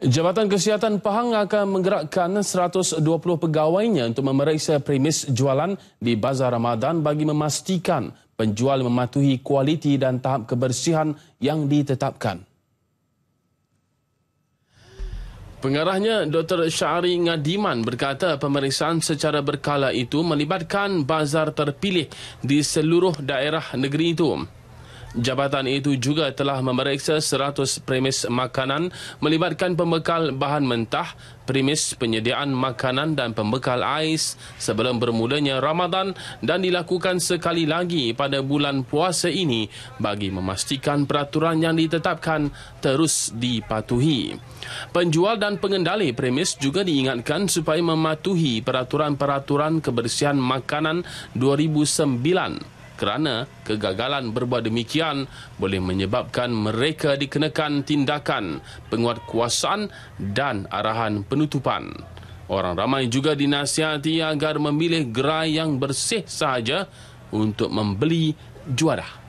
Jabatan Kesihatan Pahang akan menggerakkan 120 pegawainya untuk memeriksa premis jualan di Bazar Ramadan bagi memastikan penjual mematuhi kualiti dan tahap kebersihan yang ditetapkan. Pengarahnya Dr. Syari Ngadiman berkata pemeriksaan secara berkala itu melibatkan bazar terpilih di seluruh daerah negeri itu. Jabatan itu juga telah memeriksa 100 premis makanan melibatkan pembekal bahan mentah, premis penyediaan makanan dan pembekal ais sebelum bermulanya Ramadan dan dilakukan sekali lagi pada bulan puasa ini bagi memastikan peraturan yang ditetapkan terus dipatuhi. Penjual dan pengendali premis juga diingatkan supaya mematuhi peraturan-peraturan kebersihan makanan 2009 kerana kegagalan berbuat demikian boleh menyebabkan mereka dikenakan tindakan penguatkuasaan dan arahan penutupan. Orang ramai juga dinasihati agar memilih gerai yang bersih sahaja untuk membeli juadah.